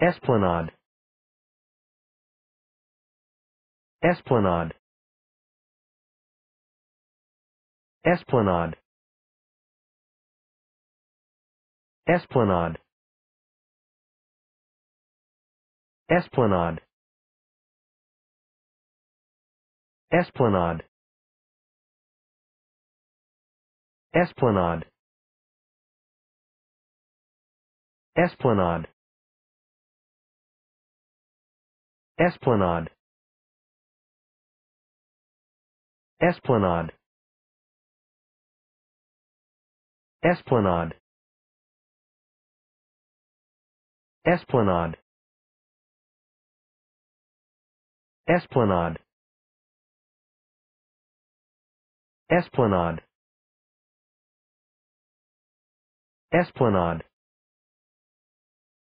Esplanade Esplanade Esplanade Esplanade Esplanade Esplanade Esplanade Esplanade Esplanade. Esplanade. Esplanade. Esplanade. Esplanade. Esplanade. Esplanade.